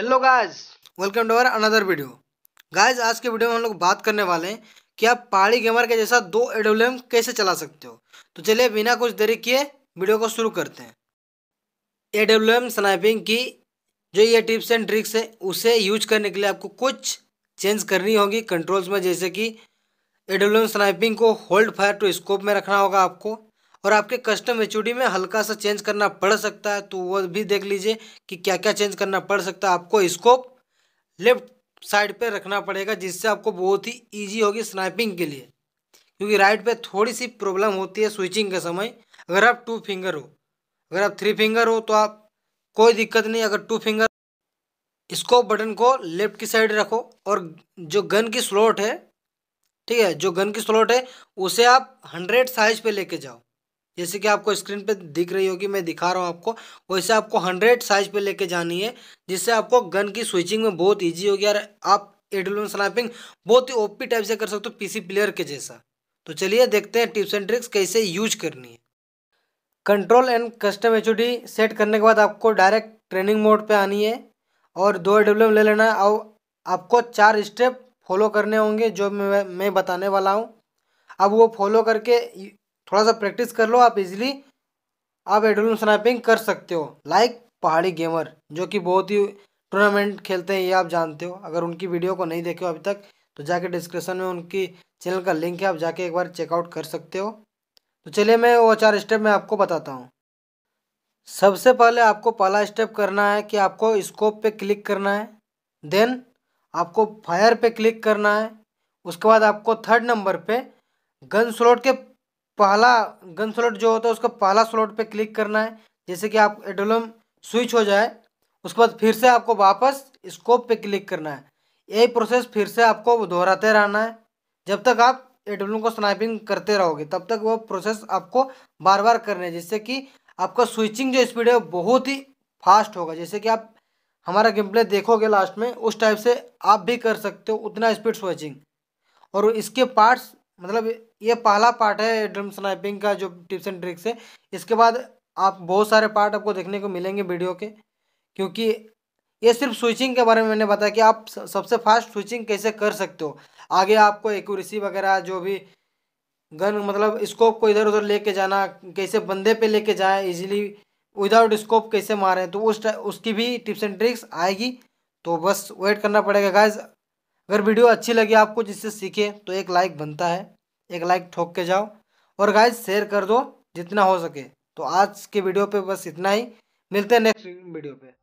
hello guys welcome to our another video guys आज के video में हम लोग बात करने वाले हैं कि आप पहाड़ी गेमर के जैसा दो एडब्ल्यू कैसे चला सकते हो तो चलिए बिना कुछ देरी किए वीडियो को शुरू करते हैं एडब्ल्यूएम स्नाइपिंग की जो ये टिप्स एंड ट्रिक्स है उसे यूज करने के लिए आपको कुछ चेंज करनी होगी कंट्रोल्स में जैसे कि एडब्ल्यूएम स्नाइपिंग को होल्ड फायर टू स्कोप में रखना होगा आपको और आपके कस्टम एच में हल्का सा चेंज करना पड़ सकता है तो वो भी देख लीजिए कि क्या क्या चेंज करना पड़ सकता है आपको स्कोप लेफ्ट साइड पे रखना पड़ेगा जिससे आपको बहुत ही ईजी होगी स्नाइपिंग के लिए क्योंकि राइट पे थोड़ी सी प्रॉब्लम होती है स्विचिंग के समय अगर आप टू फिंगर हो अगर आप थ्री फिंगर हो तो आप कोई दिक्कत नहीं अगर टू फिंगर स्कोप बटन को लेफ्ट की साइड रखो और जो गन की स्लॉट है ठीक है जो गन की स्लॉट है उसे आप हंड्रेड साइज पर लेके जाओ जैसे कि आपको स्क्रीन पे दिख रही होगी मैं दिखा रहा हूँ आपको वैसे आपको हंड्रेड साइज पे लेके जानी है जिससे आपको गन की स्विचिंग में बहुत ईजी होगी और आप एडलोन स्नैपिंग बहुत ही ओपी टाइप से कर सकते हो पीसी प्लेयर के जैसा तो चलिए देखते हैं टिप्स एंड ट्रिक्स कैसे यूज करनी है control and custom H set करने के बाद आपको डायरेक्ट ट्रेनिंग मोड पर आनी है और दो एडब्ल्यू ले लेना है और आपको चार स्टेप फॉलो करने होंगे जो मैं बताने वाला हूँ अब वो फॉलो करके थोड़ा सा प्रैक्टिस कर लो आप इजिली आप एडोलम स्नैपिंग कर सकते हो लाइक पहाड़ी गेमर जो कि बहुत ही टूर्नामेंट खेलते हैं ये आप जानते हो अगर उनकी वीडियो को नहीं देखे हो अभी तक तो जाके डिस्क्रिप्शन में उनकी चैनल का लिंक है आप जाके एक बार चेकआउट कर सकते हो तो चलिए मैं वो चार स्टेप मैं आपको बताता हूँ सबसे पहले आपको पहला स्टेप करना है कि आपको स्कोप पे क्लिक करना है देन आपको फायर पे क्लिक करना है उसके बाद आपको थर्ड नंबर पे गन स्लॉट के पहला गन स्लॉट जो होता है उसका पहला स्लॉट पे क्लिक करना है जैसे कि आप एडोलम स्विच हो जाए उसके बाद फिर से आपको वापस स्कोप पे क्लिक करना है यही प्रोसेस फिर से आपको दोहराते रहना है जब तक आप एडोलम को स्नाइपिंग करते रहोगे तब तक वो प्रोसेस आपको बार बार करना है जिससे कि आपका स्विचिंग जो स्पीड है बहुत ही फास्ट होगा जैसे कि आप हमारा गेम प्ले देखोगे लास्ट में उस टाइप से आप भी कर सकते हो उतना स्पीड स्विचिंग और इसके पार्ट्स मतलब ये पहला पार्ट है ड्रम स्नाइपिंग का जो टिप्स एंड ट्रिक्स है इसके बाद आप बहुत सारे पार्ट आपको देखने को मिलेंगे वीडियो के क्योंकि ये सिर्फ स्विचिंग के बारे में मैंने बताया कि आप सबसे फास्ट स्विचिंग कैसे कर सकते हो आगे आपको एक्यूरेसी वगैरह जो भी गन मतलब स्कोप को इधर उधर लेके जाना कैसे बंदे पे लेके जाए इजीली विदाउट स्कोप कैसे मारें तो उस उसकी भी टिप्स एंड ट्रिक्स आएगी तो बस वेट करना पड़ेगा गाइज अगर वीडियो अच्छी लगी आपको जिससे सीखे तो एक लाइक बनता है एक लाइक ठोक के जाओ और गाइज शेयर कर दो जितना हो सके तो आज के वीडियो पे बस इतना ही मिलते हैं नेक्स्ट वीडियो पे